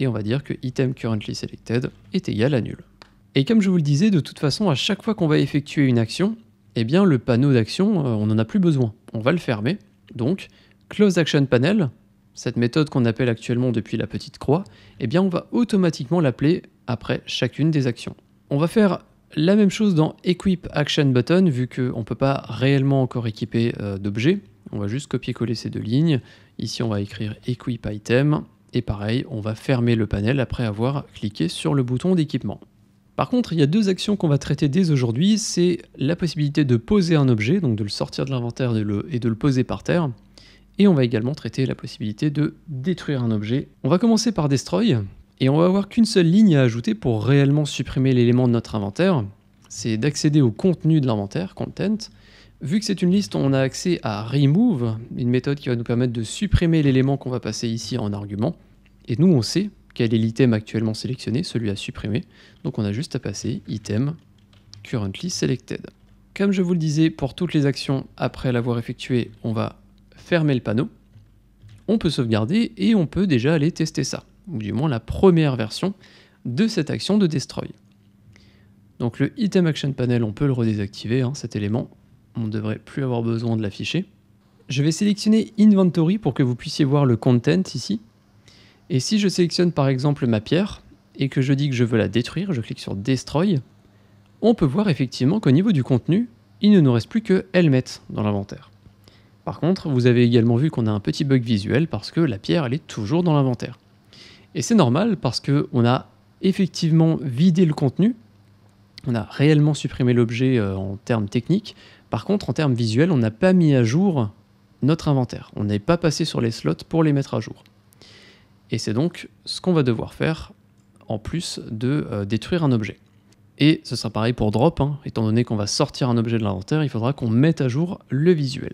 et on va dire que item currently selected est égal à nul. Et comme je vous le disais, de toute façon, à chaque fois qu'on va effectuer une action, eh bien le panneau d'action, euh, on n'en a plus besoin. On va le fermer. Donc, Close Action Panel, cette méthode qu'on appelle actuellement depuis la petite croix, eh bien on va automatiquement l'appeler après chacune des actions. On va faire la même chose dans Equip Action Button, vu qu'on ne peut pas réellement encore équiper euh, d'objets. On va juste copier-coller ces deux lignes. Ici, on va écrire Equip Item. Et pareil, on va fermer le panel après avoir cliqué sur le bouton d'équipement. Par contre, il y a deux actions qu'on va traiter dès aujourd'hui, c'est la possibilité de poser un objet, donc de le sortir de l'inventaire et de le poser par terre, et on va également traiter la possibilité de détruire un objet. On va commencer par Destroy, et on va avoir qu'une seule ligne à ajouter pour réellement supprimer l'élément de notre inventaire, c'est d'accéder au contenu de l'inventaire, content. Vu que c'est une liste, on a accès à remove, une méthode qui va nous permettre de supprimer l'élément qu'on va passer ici en argument, et nous on sait quel est l'item actuellement sélectionné, celui à supprimer. Donc on a juste à passer item currently selected. Comme je vous le disais, pour toutes les actions, après l'avoir effectuée, on va fermer le panneau. On peut sauvegarder et on peut déjà aller tester ça, ou du moins la première version de cette action de destroy. Donc le item action panel, on peut le redésactiver, hein, cet élément. On ne devrait plus avoir besoin de l'afficher. Je vais sélectionner Inventory pour que vous puissiez voir le content ici, et si je sélectionne par exemple ma pierre et que je dis que je veux la détruire, je clique sur Destroy, on peut voir effectivement qu'au niveau du contenu, il ne nous reste plus que Helmet dans l'inventaire. Par contre, vous avez également vu qu'on a un petit bug visuel parce que la pierre, elle est toujours dans l'inventaire. Et c'est normal parce qu'on a effectivement vidé le contenu, on a réellement supprimé l'objet euh, en termes techniques. Par contre, en termes visuels, on n'a pas mis à jour notre inventaire. On n'est pas passé sur les slots pour les mettre à jour. Et c'est donc ce qu'on va devoir faire en plus de euh, détruire un objet. Et ce sera pareil pour drop, hein. étant donné qu'on va sortir un objet de l'inventaire, il faudra qu'on mette à jour le visuel.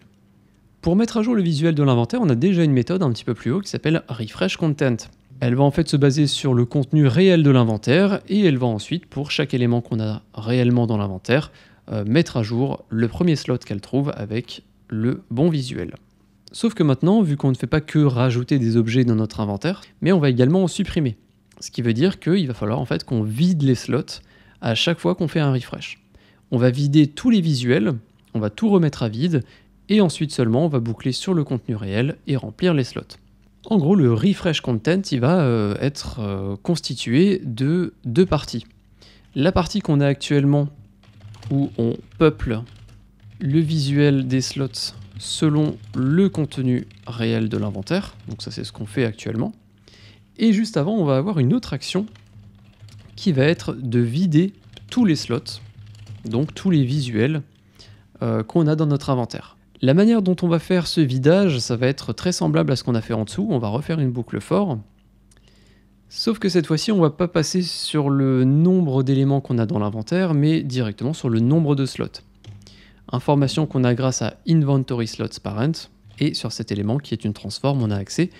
Pour mettre à jour le visuel de l'inventaire, on a déjà une méthode un petit peu plus haut qui s'appelle refresh content. Elle va en fait se baser sur le contenu réel de l'inventaire et elle va ensuite, pour chaque élément qu'on a réellement dans l'inventaire, euh, mettre à jour le premier slot qu'elle trouve avec le bon visuel. Sauf que maintenant, vu qu'on ne fait pas que rajouter des objets dans notre inventaire, mais on va également en supprimer. Ce qui veut dire qu'il va falloir en fait qu'on vide les slots à chaque fois qu'on fait un refresh. On va vider tous les visuels, on va tout remettre à vide, et ensuite seulement on va boucler sur le contenu réel et remplir les slots. En gros, le refresh content, il va euh, être euh, constitué de deux parties. La partie qu'on a actuellement où on peuple le visuel des slots selon le contenu réel de l'inventaire. Donc ça c'est ce qu'on fait actuellement. Et juste avant, on va avoir une autre action qui va être de vider tous les slots, donc tous les visuels euh, qu'on a dans notre inventaire. La manière dont on va faire ce vidage, ça va être très semblable à ce qu'on a fait en dessous. On va refaire une boucle fort. Sauf que cette fois-ci, on va pas passer sur le nombre d'éléments qu'on a dans l'inventaire, mais directement sur le nombre de slots. Information qu'on a grâce à inventory slots parent. Et sur cet élément qui est une transforme, on a accès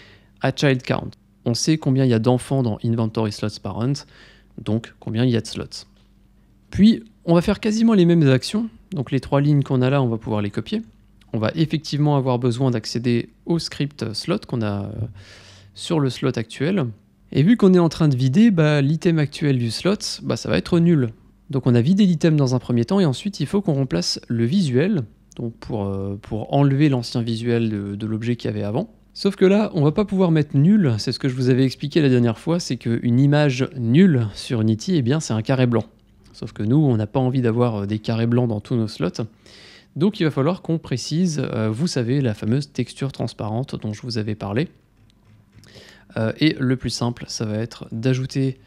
à child count. On sait combien il y a d'enfants dans inventory slots parent, donc combien il y a de slots. Puis, on va faire quasiment les mêmes actions. Donc les trois lignes qu'on a là, on va pouvoir les copier. On va effectivement avoir besoin d'accéder au script slot qu'on a euh, sur le slot actuel. Et vu qu'on est en train de vider, bah, l'item actuel du slot, bah, ça va être nul. Donc on a vidé l'item dans un premier temps et ensuite il faut qu'on remplace le visuel donc pour, euh, pour enlever l'ancien visuel de, l'objet qu'il y avait avant. Sauf que là, on va pas pouvoir mettre nul, c'est ce que je vous avais expliqué la dernière fois, c'est qu'une image nulle sur Unity, eh bien c'est un carré blanc. Sauf que nous, on n'a pas envie d'avoir euh, des carrés blancs dans tous nos slots. Donc il va falloir qu'on précise, euh, vous savez, la fameuse texture transparente dont je vous avais parlé. et le plus simple, ça va être d'ajouter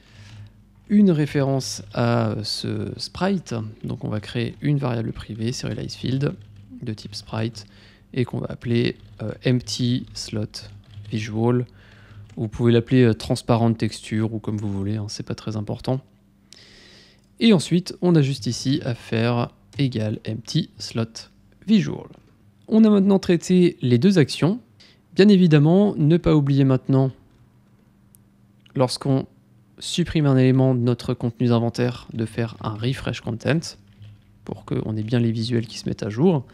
une référence à ce sprite. Donc on va créer une variable privée, field de type sprite, et qu'on va appeler euh, empty slot visual. Vous pouvez l'appeler euh, transparente texture ou comme vous voulez, hein, c'est pas très important. Et ensuite, on a juste ici à faire égal empty slot visual. On a maintenant traité les deux actions. Bien évidemment, ne pas oublier maintenant, lorsqu'on supprimer un élément de notre contenu d'inventaire, de faire un refresh content pour qu'on ait bien les visuels qui se mettent à jour.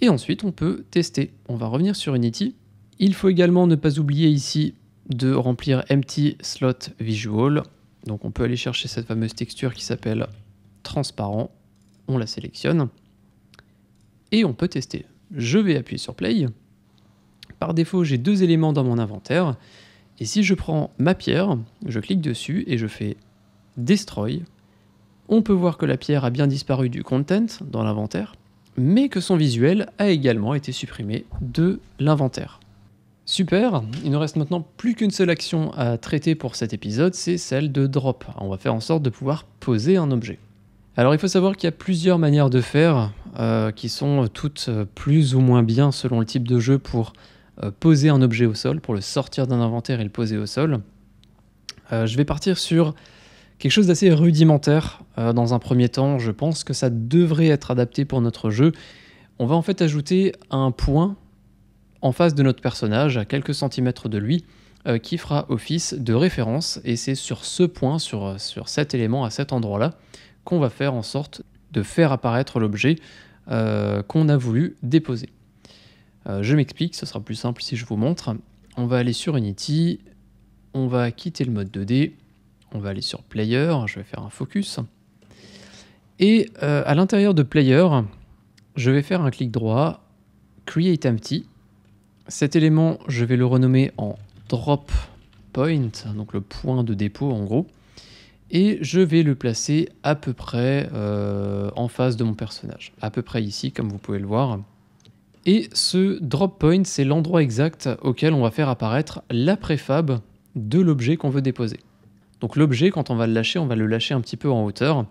Et ensuite, on peut tester. On va revenir sur Unity. Il faut également ne pas oublier ici de remplir empty slot visual. Donc on peut aller chercher cette fameuse texture qui s'appelle transparent. On la sélectionne et on peut tester. Je vais appuyer sur play. Par défaut, j'ai deux éléments dans mon inventaire. Et si je prends ma pierre, je clique dessus et je fais Destroy, on peut voir que la pierre a bien disparu du content dans l'inventaire, mais que son visuel a également été supprimé de l'inventaire. Super, il ne reste maintenant plus qu'une seule action à traiter pour cet épisode, c'est celle de drop. On va faire en sorte de pouvoir poser un objet. Alors il faut savoir qu'il y a plusieurs manières de faire, euh, qui sont toutes plus ou moins bien selon le type de jeu pour euh, poser un objet au sol, pour le sortir d'un inventaire et le poser au sol. Euh, je vais partir sur quelque chose d'assez rudimentaire euh, dans un premier temps. Je pense que ça devrait être adapté pour notre jeu. On va en fait ajouter un point en face de notre personnage, à quelques centimètres de lui, qui fera office de référence. Et c'est sur ce point, sur, sur cet élément, à cet endroit-là, qu'on va faire en sorte de faire apparaître l'objet qu'on a voulu déposer. Euh, je m'explique, ce sera plus simple si je vous montre. On va aller sur Unity, on va quitter le mode 2D, on va aller sur Player, je vais faire un focus. Et euh, à l'intérieur de Player, je vais faire un clic droit, Create Empty. Cet élément, je vais le renommer en Drop Point, donc le point de dépôt en gros. Et je vais le placer à peu près euh, en face de mon personnage, à peu près ici comme vous pouvez le voir. Et ce drop point, c'est l'endroit exact auquel on va faire apparaître la préfab de l'objet qu'on veut déposer. Donc l'objet, quand on va le lâcher, on va le lâcher un petit peu en hauteur.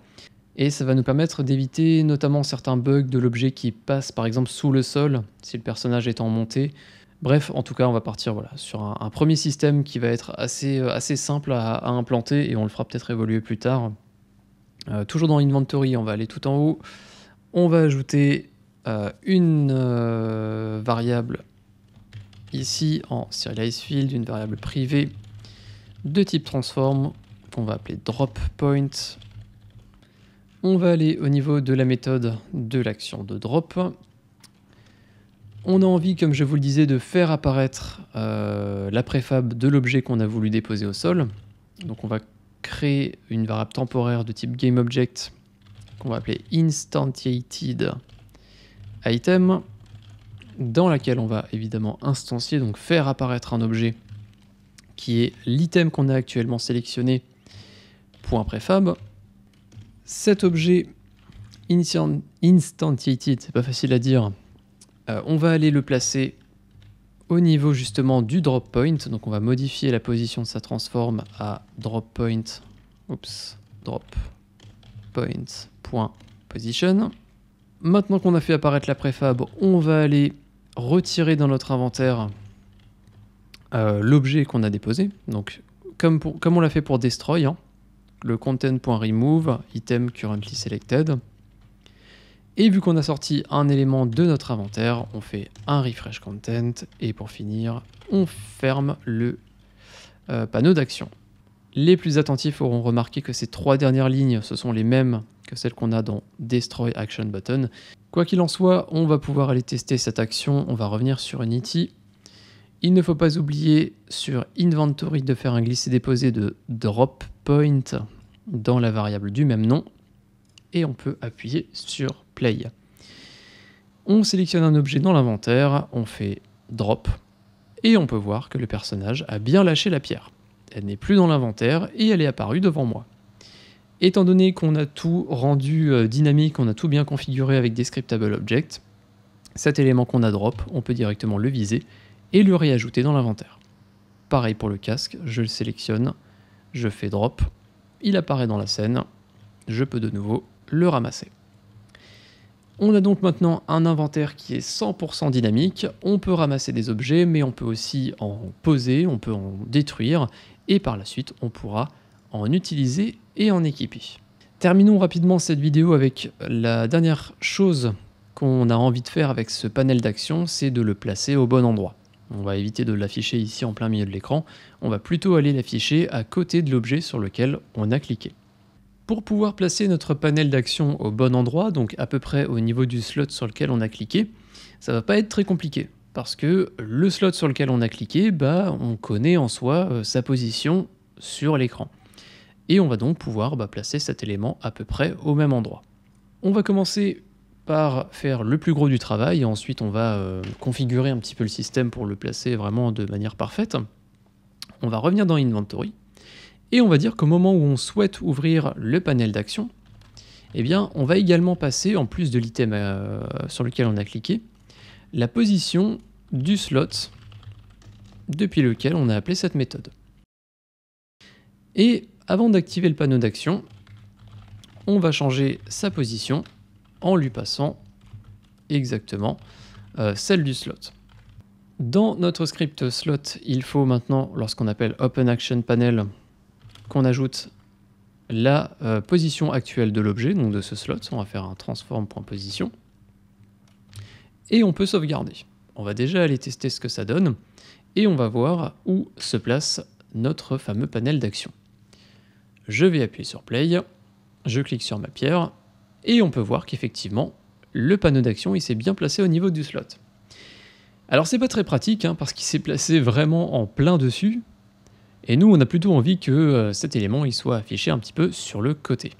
Et ça va nous permettre d'éviter notamment certains bugs de l'objet qui passe par exemple sous le sol, si le personnage est en montée. Bref, en tout cas, on va partir voilà, sur un, premier système qui va être assez, euh, assez simple à, implanter et on le fera peut-être évoluer plus tard. Euh, toujours dans Inventory, on va aller tout en haut. On va ajouter euh, une euh, variable ici en field, une variable privée de type transform qu'on va appeler dropPoint. On va aller au niveau de la méthode de l'action de drop. On a envie, comme je vous le disais, de faire apparaître euh, la préfab de l'objet qu'on a voulu déposer au sol. Donc on va créer une variable temporaire de type GameObject qu'on va appeler instantiated item dans laquelle on va évidemment instancier, donc faire apparaître un objet qui est l'item qu'on a actuellement sélectionné, point préfab. Cet objet instantiated, c'est pas facile à dire, euh, on va aller le placer au niveau justement du drop point, donc on va modifier la position de sa transforme à drop point, oops, drop point point Maintenant qu'on a fait apparaître la préfab, on va aller retirer dans notre inventaire euh, l'objet qu'on a déposé. Donc, comme, on l'a fait pour destroy, hein, le content.remove, item currently selected. Et vu qu'on a sorti un élément de notre inventaire, on fait un refresh content et pour finir, on ferme le euh, panneau d'action. Les plus attentifs auront remarqué que ces trois dernières lignes, ce sont les mêmes que celle qu'on a dans Destroy Action Button. Quoi qu'il en soit, on va pouvoir aller tester cette action, on va revenir sur Unity. Il ne faut pas oublier sur Inventory de faire un glisser-déposer de drop point dans la variable du même nom et on peut appuyer sur Play. On sélectionne un objet dans l'inventaire, on fait drop et on peut voir que le personnage a bien lâché la pierre. Elle n'est plus dans l'inventaire et elle est apparue devant moi. Étant donné qu'on a tout rendu euh, dynamique, on a tout bien configuré avec Descriptable Object, cet élément qu'on a drop, on peut directement le viser et le réajouter dans l'inventaire. Pareil pour le casque, je le sélectionne, je fais drop, il apparaît dans la scène, je peux de nouveau le ramasser. On a donc maintenant un inventaire qui est 100% dynamique, on peut ramasser des objets, mais on peut aussi en poser, on peut en détruire, et par la suite on pourra en utiliser en équipé. Terminons rapidement cette vidéo avec la dernière chose qu'on a envie de faire avec ce panel d'action, c'est de le placer au bon endroit. On va éviter de l'afficher ici en plein milieu de l'écran, on va plutôt aller l'afficher à côté de l'objet sur lequel on a cliqué. Pour pouvoir placer notre panel d'action au bon endroit, donc à peu près au niveau du slot sur lequel on a cliqué, ça va pas être très compliqué, parce que le slot sur lequel on a cliqué, bah, on connaît en soi euh, sa position sur l'écran et on va donc pouvoir bah, placer cet élément à peu près au même endroit. On va commencer par faire le plus gros du travail, ensuite on va euh, configurer un petit peu le système pour le placer vraiment de manière parfaite. On va revenir dans Inventory, et on va dire qu'au moment où on souhaite ouvrir le panel d'action, eh bien, on va également passer, en plus de l'item euh, sur lequel on a cliqué, la position du slot depuis lequel on a appelé cette méthode. Et avant d'activer le panneau d'action, on va changer sa position en lui passant exactement euh, celle du slot. Dans notre script slot, il faut maintenant, lorsqu'on appelle open action panel, qu'on ajoute la euh, position actuelle de l'objet, donc de ce slot. On va faire un transform.position. Et on peut sauvegarder. On va déjà aller tester ce que ça donne. Et on va voir où se place notre fameux panel d'action. Je vais appuyer sur play, je clique sur ma pierre, et on peut voir qu'effectivement, le panneau d'action il s'est bien placé au niveau du slot. Alors c'est pas très pratique, hein, parce qu'il s'est placé vraiment en plein dessus, et nous on a plutôt envie que euh, cet élément il soit affiché un petit peu sur le côté.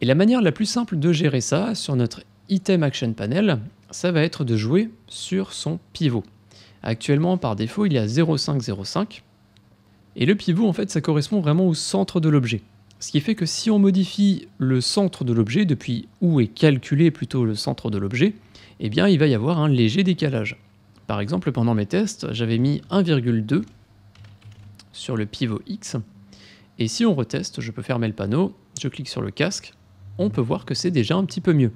Et la manière la plus simple de gérer ça sur notre item action panel, ça va être de jouer sur son pivot. Actuellement, par défaut, il y a 0,505. Et le pivot, en fait, ça correspond vraiment au centre de l'objet. Ce qui fait que si on modifie le centre de l'objet, depuis où est calculé plutôt le centre de l'objet, eh bien il va y avoir un léger décalage. Par exemple, pendant mes tests, j'avais mis 1,2 sur le pivot X, et si on reteste, je peux fermer le panneau, je clique sur le casque, on peut voir que c'est déjà un petit peu mieux.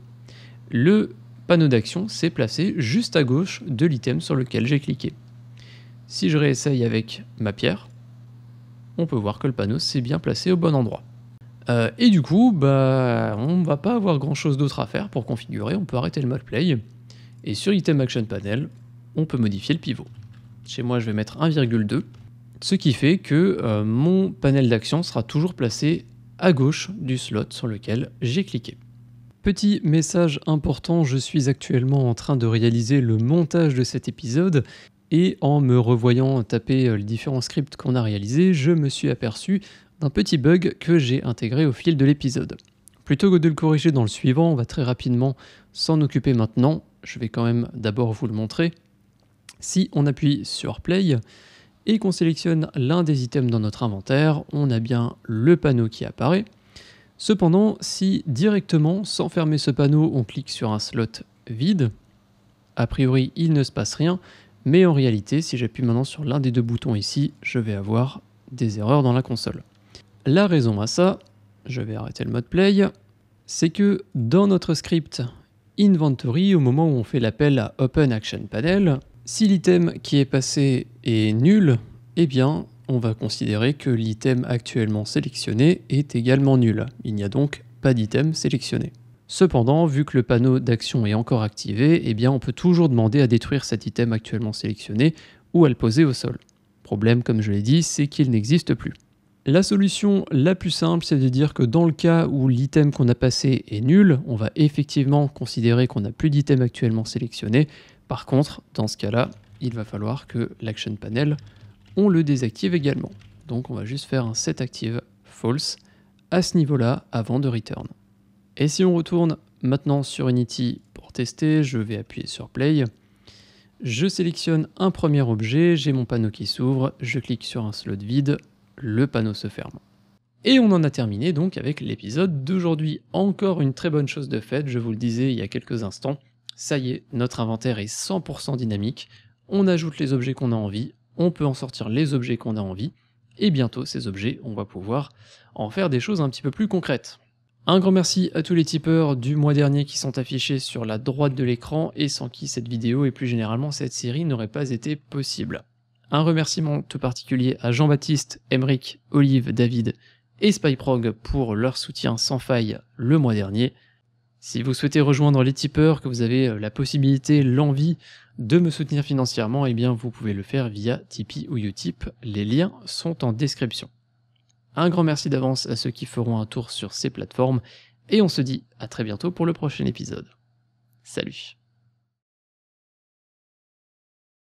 Le panneau d'action s'est placé juste à gauche de l'item sur lequel j'ai cliqué. Si je réessaye avec ma pierre, on peut voir que le panneau s'est bien placé au bon endroit. Euh, et du coup, bah, on ne va pas avoir grand chose d'autre à faire pour configurer, on peut arrêter le mode play, et sur item action panel, on peut modifier le pivot. Chez moi, je vais mettre 1,2, ce qui fait que euh, mon panel d'action sera toujours placé à gauche du slot sur lequel j'ai cliqué. Petit message important, je suis actuellement en train de réaliser le montage de cet épisode et en me revoyant taper euh, les différents scripts qu'on a réalisés, je me suis aperçu d'un petit bug que j'ai intégré au fil de l'épisode. Plutôt que de le corriger dans le suivant, on va très rapidement s'en occuper maintenant. Je vais quand même d'abord vous le montrer. Si on appuie sur Play et qu'on sélectionne l'un des items dans notre inventaire, on a bien le panneau qui apparaît. Cependant, si directement, sans fermer ce panneau, on clique sur un slot vide, a priori il ne se passe rien, mais en réalité, si j'appuie maintenant sur l'un des deux boutons ici, je vais avoir des erreurs dans la console. La raison à ça, je vais arrêter le mode play, c'est que dans notre script inventory, au moment où on fait l'appel à open action panel, si l'item qui est passé est nul, eh bien on va considérer que l'item actuellement sélectionné est également nul. Il n'y a donc pas d'item sélectionné. Cependant, vu que le panneau d'action est encore activé, eh bien on peut toujours demander à détruire cet item actuellement sélectionné ou à le poser au sol. Problème, comme je l'ai dit, c'est qu'il n'existe plus. La solution la plus simple, c'est de dire que dans le cas où l'item qu'on a passé est nul, on va effectivement considérer qu'on n'a plus d'item actuellement sélectionné. Par contre, dans ce cas-là, il va falloir que l'action panel, on le désactive également. Donc on va juste faire un active false à ce niveau-là avant de return. Et si on retourne maintenant sur Unity pour tester, je vais appuyer sur Play. Je sélectionne un premier objet, j'ai mon panneau qui s'ouvre, je clique sur un slot vide, le panneau se ferme. Et on en a terminé donc avec l'épisode d'aujourd'hui. Encore une très bonne chose de faite, je vous le disais il y a quelques instants. Ça y est, notre inventaire est 100% dynamique. On ajoute les objets qu'on a envie, on peut en sortir les objets qu'on a envie, et bientôt ces objets, on va pouvoir en faire des choses un petit peu plus concrètes. Un grand merci à tous les tipeurs du mois dernier qui sont affichés sur la droite de l'écran et sans qui cette vidéo et plus généralement cette série n'aurait pas été possible. Un remerciement tout particulier à Jean-Baptiste, Emeric, Olive, David et Spyprog pour leur soutien sans faille le mois dernier. Si vous souhaitez rejoindre les tipeurs, que vous avez euh, la possibilité, l'envie de me soutenir financièrement, eh bien vous pouvez le faire via Tipeee ou Utip. Les liens sont en description. Un grand merci d'avance à ceux qui feront un tour sur ces plateformes et on se dit à très bientôt pour le prochain épisode. Salut